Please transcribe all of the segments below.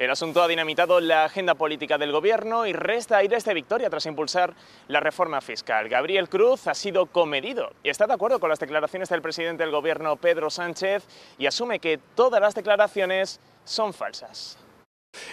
El asunto ha dinamitado la agenda política del Gobierno y resta a esta victoria tras impulsar la reforma fiscal. Gabriel Cruz ha sido comedido y está de acuerdo con las declaraciones del presidente del Gobierno, Pedro Sánchez, y asume que todas las declaraciones son falsas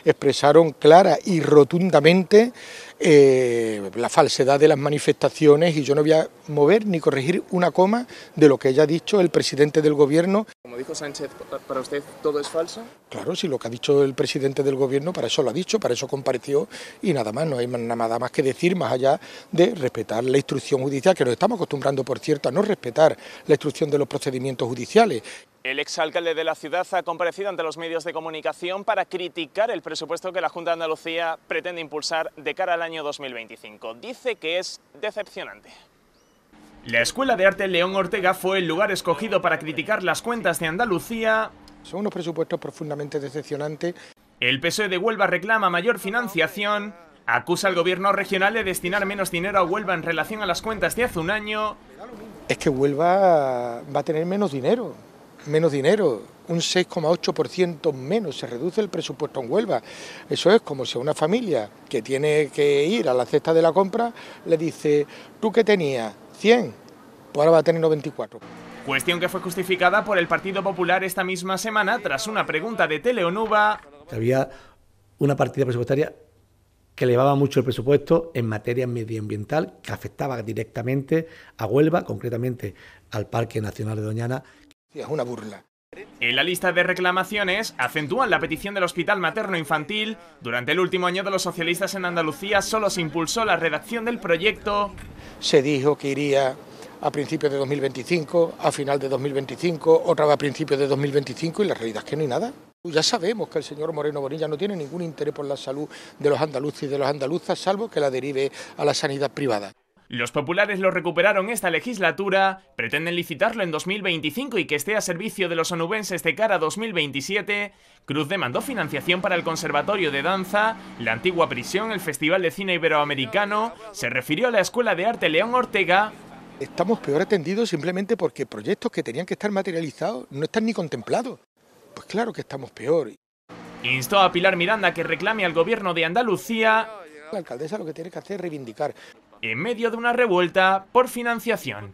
expresaron clara y rotundamente eh, la falsedad de las manifestaciones y yo no voy a mover ni corregir una coma de lo que haya dicho el presidente del gobierno. Como dijo Sánchez, ¿para usted todo es falso? Claro, si lo que ha dicho el presidente del gobierno, para eso lo ha dicho, para eso compareció y nada más, no hay nada más que decir más allá de respetar la instrucción judicial, que nos estamos acostumbrando, por cierto, a no respetar la instrucción de los procedimientos judiciales. El exalcalde de la ciudad ha comparecido ante los medios de comunicación para criticar el presupuesto que la Junta de Andalucía pretende impulsar de cara al año 2025. Dice que es decepcionante. La Escuela de Arte León Ortega fue el lugar escogido para criticar las cuentas de Andalucía. Son unos presupuestos profundamente decepcionantes. El PSOE de Huelva reclama mayor financiación. Acusa al gobierno regional de destinar menos dinero a Huelva en relación a las cuentas de hace un año. Es que Huelva va a tener menos dinero menos dinero, un 6,8% menos, se reduce el presupuesto en Huelva. Eso es como si una familia que tiene que ir a la cesta de la compra le dice, tú que tenías 100, pues ahora va a tener 94. Cuestión que fue justificada por el Partido Popular esta misma semana tras una pregunta de Teleonuba. Había una partida presupuestaria que elevaba mucho el presupuesto en materia medioambiental, que afectaba directamente a Huelva, concretamente al Parque Nacional de Doñana. Es una burla. En la lista de reclamaciones acentúan la petición del Hospital Materno Infantil. Durante el último año de los socialistas en Andalucía solo se impulsó la redacción del proyecto. Se dijo que iría a principios de 2025, a final de 2025, otra vez a principios de 2025 y la realidad es que no hay nada. Pues ya sabemos que el señor Moreno Bonilla no tiene ningún interés por la salud de los andaluces y de las andaluzas, salvo que la derive a la sanidad privada. Los populares lo recuperaron esta legislatura, pretenden licitarlo en 2025 y que esté a servicio de los onubenses de cara a 2027. Cruz demandó financiación para el Conservatorio de Danza, la antigua prisión, el Festival de Cine Iberoamericano, se refirió a la Escuela de Arte León Ortega, estamos peor atendidos simplemente porque proyectos que tenían que estar materializados no están ni contemplados. Pues claro que estamos peor. Instó a Pilar Miranda que reclame al gobierno de Andalucía. La alcaldesa lo que tiene que hacer es reivindicar en medio de una revuelta por financiación.